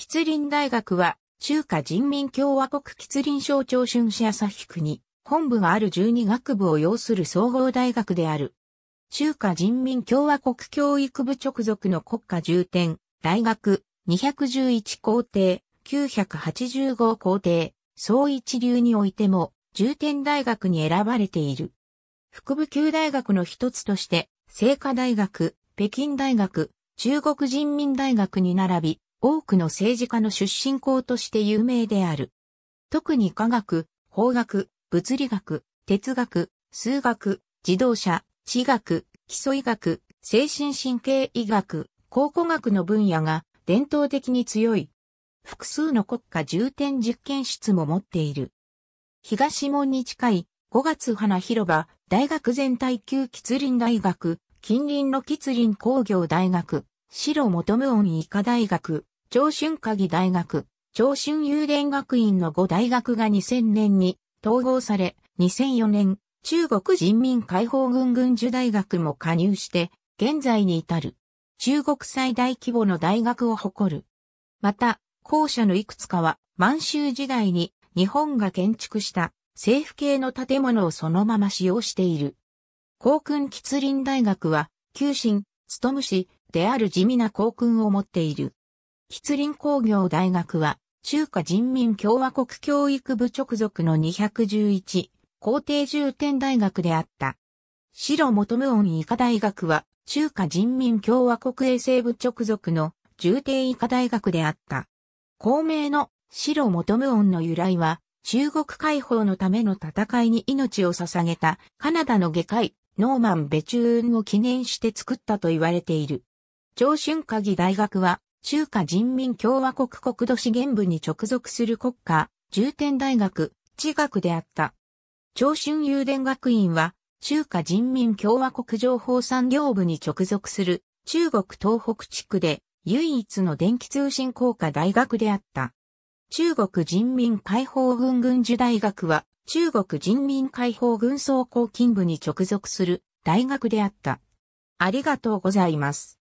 吉林大学は、中華人民共和国吉林省長春市朝日区に、本部がある12学部を要する総合大学である。中華人民共和国教育部直属の国家重点、大学、211校庭、985校庭、総一流においても、重点大学に選ばれている。副部級大学の一つとして、清華大学、北京大学、中国人民大学に並び、多くの政治家の出身校として有名である。特に科学、法学、物理学、哲学、数学、自動車、地学、基礎医学、精神神経医学、考古学の分野が伝統的に強い。複数の国家重点実験室も持っている。東門に近い5月花広場、大学全体級吉林大学、近隣の吉林工業大学、白求無音医科大学、長春科技大学、長春雄伝学院の5大学が2000年に統合され、2004年、中国人民解放軍軍需大学も加入して、現在に至る。中国最大規模の大学を誇る。また、校舎のいくつかは、満州時代に日本が建築した政府系の建物をそのまま使用している。航空吉林大学は、旧新、務むし、である地味な校訓を持っている。吉林工業大学は、中華人民共和国教育部直属の211、皇帝重点大学であった。白求無音医科大学は、中華人民共和国衛生部直属の重点医科大学であった。公明の白求無音の由来は、中国解放のための戦いに命を捧げたカナダの外科医、ノーマン・ベチューンを記念して作ったと言われている。長春鍵大学は、中華人民共和国国土資源部に直属する国家、重点大学、地学であった。長春郵電学院は、中華人民共和国情報産業部に直属する中国東北地区で唯一の電気通信工科大学であった。中国人民解放軍軍需大学は、中国人民解放軍総合勤部に直属する大学であった。ありがとうございます。